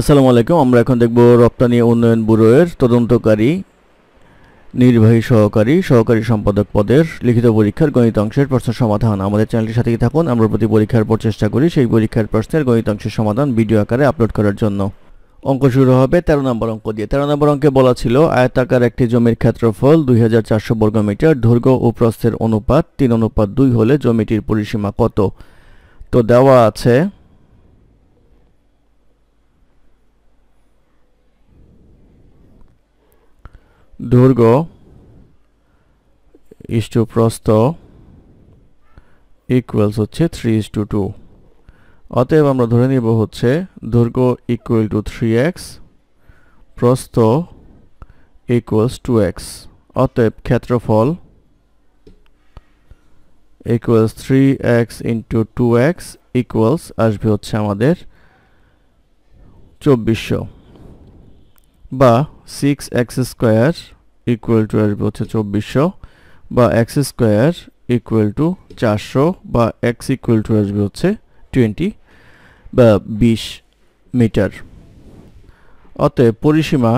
আসসালামু আলাইকুম আমরা এখন দেখব রপ্তানি উন্নয়ন ব্যুরোয়ের তদন্তকারী নির্বাহী সহকারী সহকারী সম্পাদক পদের লিখিত পরীক্ষার গণিত অংশের প্রশ্ন সমাধান আমাদের চ্যানেলটির সাথে থাকুন আমরা প্রতি পরীক্ষার পর চেষ্টা করি সেই পরীক্ষার প্রশ্নের গণিত অংশের সমাধান ভিডিও আকারে আপলোড করার জন্য অঙ্ক শুরু হবে তেরো নম্বর অঙ্ক দিয়ে তেরো নম্বর অঙ্কে বলা ছিল আয়তাকার একটি জমির ক্ষেত্রফল দুই হাজার চারশো বর্গমিটার দৈর্ঘ্য ও প্রস্থের অনুপাত তিন অনুপাত দুই হলে জমিটির পরিসীমা কত তো দেওয়া আছে দুর্গ ইস্টু প্রস্থ ইকুয়ালস হচ্ছে থ্রি ইস টু টু অতএব আমরা ধরে নিব হচ্ছে দুর্গ ইকুয়াল টু থ্রি এক্স প্রস্থ ইকুয়ালস টু এক্স অতএব ক্ষেত্রফল equals three x into two x equals আসবে হচ্ছে আমাদের চব্বিশশো বা six x square equal to আসবে হচ্ছে চব্বিশশো বা এক্স স্কোয়ার ইকুয়াল টু চারশো বা এক্স ইকুয়াল টু আসবে হচ্ছে টোয়েন্টি বা বিশ মিটার অতএব পরিসীমা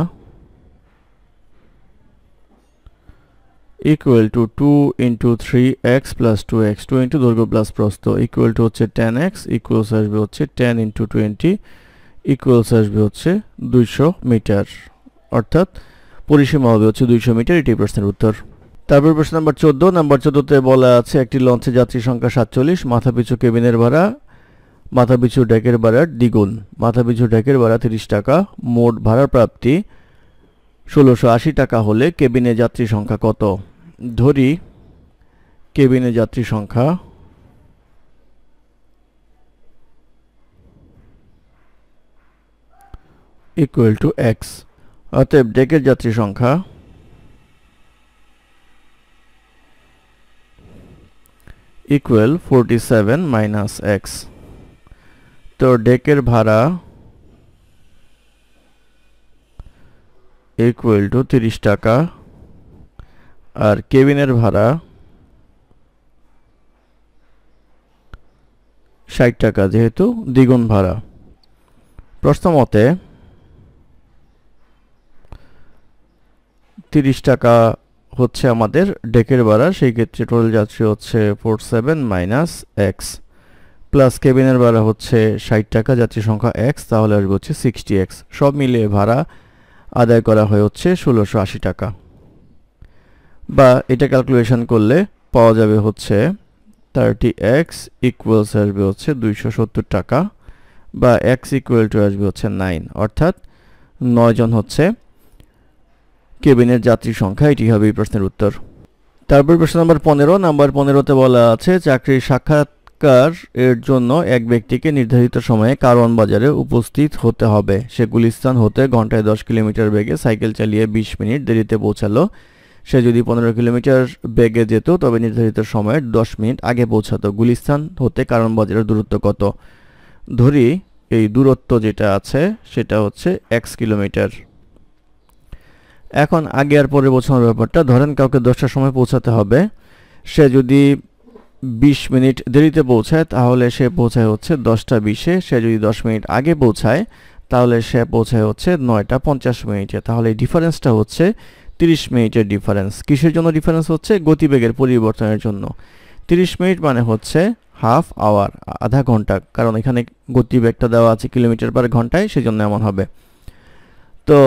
equal to two into three x plus two x two into দৈর্ঘ্য প্লাস প্রস্থ ইকুয়াল টু হচ্ছে টেন এক্স ইকুয়ালস আসবে হচ্ছে টেন ইন্টু টোয়েন্টি ইকুয়ালস আসবে হচ্ছে দুইশো মিটার অর্থাৎ পরিসীমা হবে হচ্ছে দুইশো মিটার এটি প্রশ্নের উত্তর তারপর প্রশ্ন নাম্বার চোদ্দ নাম্বার চোদ্দতে বলা আছে একটি লঞ্চে যাত্রী সংখ্যা সাতচল্লিশ মাথাপিছু কেবিনের ভাড়া মাথাপিছু ডেকের ভাড়ার দ্বিগুণ মাথাপিছু ডেকের ভাড়া তিরিশ টাকা মোট ভাড়া প্রাপ্তি ষোলোশো আশি টাকা হলে কেবিনে যাত্রী সংখ্যা কত ধরি কেবিনে যাত্রী সংখ্যা ইকুয়াল টু এক্স অতএব ডেকের যাত্রী সংখ্যা equal forty seven minus x তো ডেকের ভাড়া ইকুয়াল টু তিরিশ টাকা আর কেবিনের ভাড়া ষাট টাকা যেহেতু দ্বিগুণ ভাড়া প্রশ্ন মতে তিরিশ টাকা হচ্ছে আমাদের ডেকের ভাড়া সেই ক্ষেত্রে টোটাল যাত্রী হচ্ছে four seven minus x plus কেবিনের ভাড়া হচ্ছে ষাট টাকা যাত্রী সংখ্যা এক্স তাহলে আসবে হচ্ছে সিক্সটি এক্স সব মিলিয়ে ভাড়া আদায় করা হয় হচ্ছে ষোলোশো আশি টাকা বা এটা ক্যালকুলেশন করলে পাওয়া যাবে হচ্ছে থার্টি এক্স ইকুয়ালস আসবে হচ্ছে দুইশো সত্তর টাকা বা এক্স ইকুয়াল টু আসবে হচ্ছে নাইন অর্থাৎ নয়জন হচ্ছে কেবিনের যাত্রীর সংখ্যা এটি হবে এই প্রশ্নের উত্তর তারপর প্রশ্ন নম্বর পনেরো নাম্বার পনেরোতে বলা আছে চাকরির সাক্ষাৎকার এর জন্য এক ব্যক্তিকে নির্ধারিত সময়ে কারওয়ান বাজারে উপস্থিত হতে হবে সে গুলিস্তান হতে ঘন্টায় দশ কিলোমিটার বেগে সাইকেল চালিয়ে ২০ মিনিট দেরিতে পৌঁছালো সে যদি পনেরো কিলোমিটার বেগে যেত তবে নির্ধারিত সময়ের দশ মিনিট আগে পৌঁছাতো গুলিস্তান হতে কারণ বাজারের দূরত্ব কত ধরি এই দূরত্ব যেটা আছে সেটা হচ্ছে এক্স কিলোমিটার এখন আগে আর পরে বোঝানোর ব্যাপারটা ধরেন কাউকে দশটার সময় পৌঁছাতে হবে সে যদি বিশ মিনিট দেরিতে পৌঁছায় তাহলে সে পৌঁছায় হচ্ছে দশটা বিশে সে যদি দশ মিনিট আগে পৌঁছায় তাহলে সে পৌঁছায় হচ্ছে নয়টা পঞ্চাশ মিনিটে তাহলে এই ডিফারেন্সটা হচ্ছে তিরিশ মিনিটের ডিফারেন্স কিসের জন্য ডিফারেন্স হচ্ছে গতিবেগের পরিবর্তনের জন্য তিরিশ মিনিট মানে হচ্ছে হাফ আওয়ার আধা ঘন্টা কারণ এখানে গতিবেগটা দেওয়া আছে কিলোমিটার পার ঘন্টায় সেজন্য এমন হবে তো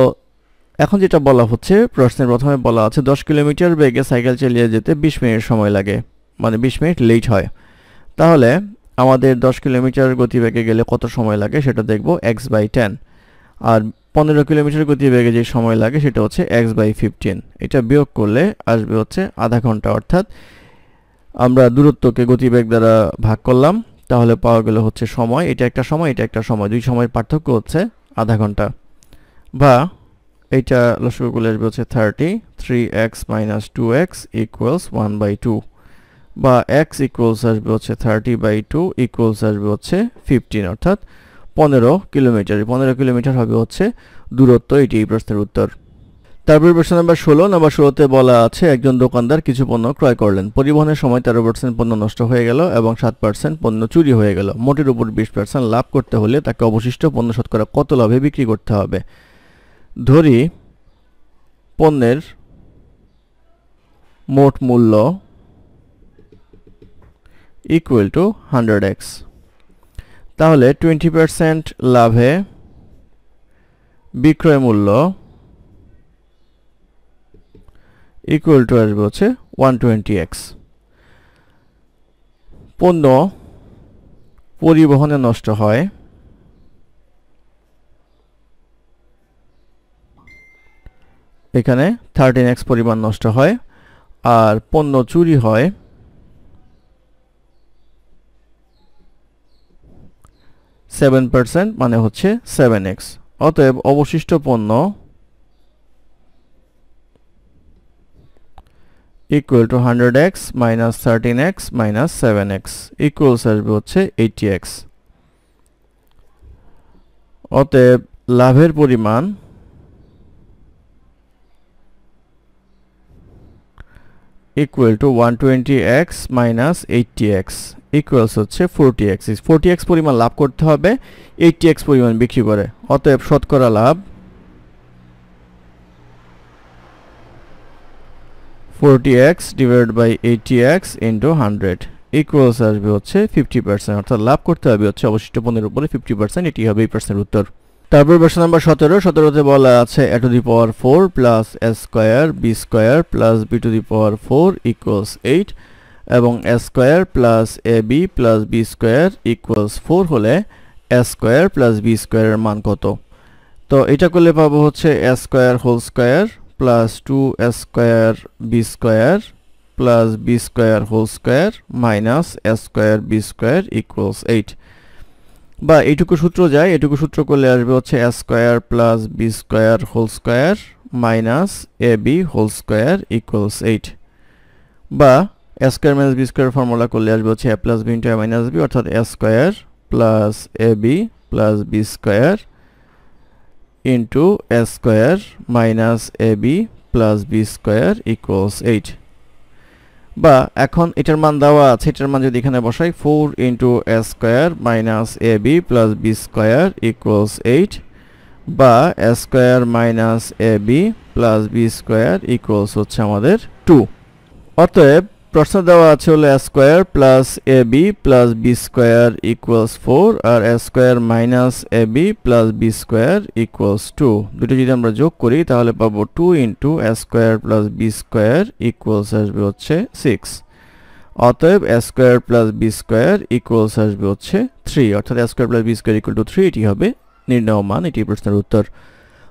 এখন যেটা বলা হচ্ছে প্রশ্নের প্রথমে বলা আছে দশ কিলোমিটার বেগে সাইকেল চালিয়ে যেতে বিশ মিনিট সময় লাগে মানে বিশ মিনিট লেট হয় তাহলে আমাদের দশ কিলোমিটার গতিবেগে গেলে কত সময় লাগে সেটা দেখব এক্স বাই টেন আর পনেরো কিলোমিটার গতিবেগে যে সময় লাগে সেটা হচ্ছে এক্স বাই ফিফটিন এটা বিয়োগ করলে আসবে হচ্ছে আধা ঘন্টা অর্থাৎ আমরা দূরত্বকে গতিবেগ দ্বারা ভাগ করলাম তাহলে পাওয়া গেলো হচ্ছে সময় এটা একটা সময় এটা একটা সময় দুই সময়ের পার্থক্য হচ্ছে আধা ঘন্টা বা এইটা লসগু করলে আসবে হচ্ছে thirty three x minus two x equals one by two বা এক্স ইকুয়ালস আসবে হচ্ছে থার্টি বাই টু ইকুয়ালস আসবে হচ্ছে ফিফটিন অর্থাৎ পনেরো কিলোমিটার পনেরো কিলোমিটার হবে হচ্ছে দূরত্ব এটি এই প্রশ্নের উত্তর তারপর প্রশ্ন নাম্বার ষোলো নাম্বার ষোলোতে বলা আছে একজন দোকানদার কিছু পণ্য ক্রয় করলেন পরিবহনের সময় তেরো পার্সেন্ট পণ্য নষ্ট হয়ে গেল এবং সাত পার্সেন্ট পণ্য চুরি হয়ে গেল মোটের উপর বিশ পার্সেন্ট লাভ করতে হলে তাকে অবশিষ্ট পণ্য শতকরা কত লাভে বিক্রি করতে হবে ধরি পণ্যের মোট মূল্য ইকুয়াল টু হান্ড্রেড এক্স তাহলে টোয়েন্টি পারসেন্ট লাভে বিক্রয় মূল্য ইকুয়াল টু আসবে হচ্ছে ওয়ান টোয়েন্টি এক্স পণ্য পরিবহনে নষ্ট হয় এখানে থার্টিন এক্স পরিমাণ নষ্ট হয় আর পণ্য চুরি হয় সেভেন পারসেন্ট মানে হচ্ছে সেভেন এক্স অতএব অবশিষ্ট পণ্য equal to hundred x minus thirteen x minus seven x equal আসবে হচ্ছে এইটি এক্স অতএব লাভের পরিমাণ equal to one twenty x minus eighty হচ্ছে ফোরটি এক্স পরিমাণ লাভ করতে হবে এইটটি পরিমাণ বিক্রি করে অতএব শতকরা লাভ forty x divide by eighty x into hundred equals আসবে হচ্ছে ফিফটি পার্সেন্ট অর্থাৎ লাভ করতে হবে হচ্ছে অবশিষ্ট পণ্যের উপরে ফিফটি পার্সেন্ট এটি হবে এই পার্সেন্টের উত্তর তারপর প্রশ্ন নাম্বার সতেরো সতেরোতে বলা আছে a to the power four plus s square b square plus b to the power four equals eight এবং a square plus a b plus b square equals four হলে এ স্কোয়ার প্লাস বি স্কোয়ারের মান কত তো এটা করলে পাবো হচ্ছে a square whole square plus two a square b square plus b square whole square minus a square b square equals eight বা এইটুকু সূত্র যায় এটুকু সূত্র করলে আসবে হচ্ছে a square plus b square whole square minus a b whole square equals eight বা a square minus b square formula করলে আসবে হচ্ছে a plus b into a minus b অর্থাৎ a square plus a b plus b square into a square minus a b plus b square equals eight বা এখন এটার মান দেওয়া আছে এটার মান যদি এখানে বসাই four into a square minus a b plus b square equals eight বা a square minus a b plus b square equals হচ্ছে আমাদের টু অতএব প্রশ্ন দেওয়া আছে হলো square plus a b plus b square equals four আর a square minus a b plus b square equals two দুটো যদি আমরা যোগ করি তাহলে পাবো two into a square plus b square equals আসবে হচ্ছে সিক্স অতএব a square plus b square equals আসবে হচ্ছে থ্রি অর্থাৎ a square plus b square equal to three এটি হবে নির্ণয় মান এটি প্রশ্নের উত্তর